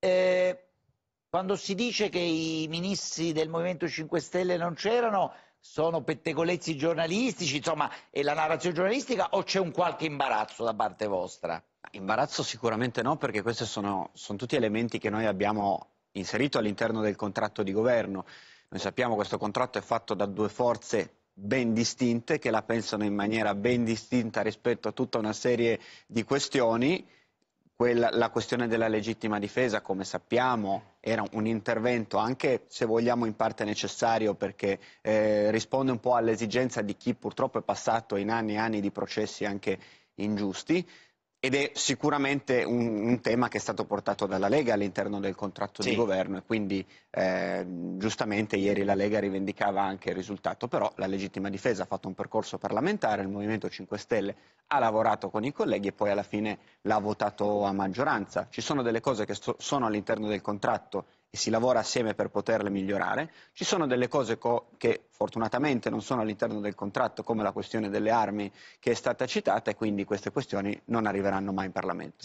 eh, quando si dice che i ministri del Movimento 5 Stelle non c'erano, sono pettegolezzi giornalistici, insomma, è la narrazione giornalistica o c'è un qualche imbarazzo da parte vostra? Imbarazzo sicuramente no, perché questi sono, sono tutti elementi che noi abbiamo inserito all'interno del contratto di governo. Noi sappiamo che questo contratto è fatto da due forze ben distinte che la pensano in maniera ben distinta rispetto a tutta una serie di questioni quella, la questione della legittima difesa, come sappiamo, era un intervento anche se vogliamo in parte necessario perché eh, risponde un po' all'esigenza di chi purtroppo è passato in anni e anni di processi anche ingiusti. Ed è sicuramente un, un, tema che è stato portato dalla Lega all'interno del contratto sì. di governo e quindi eh, giustamente ieri la Lega rivendicava anche il risultato, però la legittima difesa ha fatto un percorso parlamentare, il Movimento 5 Stelle ha lavorato con i colleghi e poi alla fine l'ha votato a maggioranza. Ci sono delle cose che so, sono all'interno del contratto e si lavora assieme per poterle migliorare. Ci sono delle cose co- che fortunatamente non sono all'interno del contratto, come la questione delle armi che è stata citata, e quindi queste questioni non arriveranno mai in Parlamento.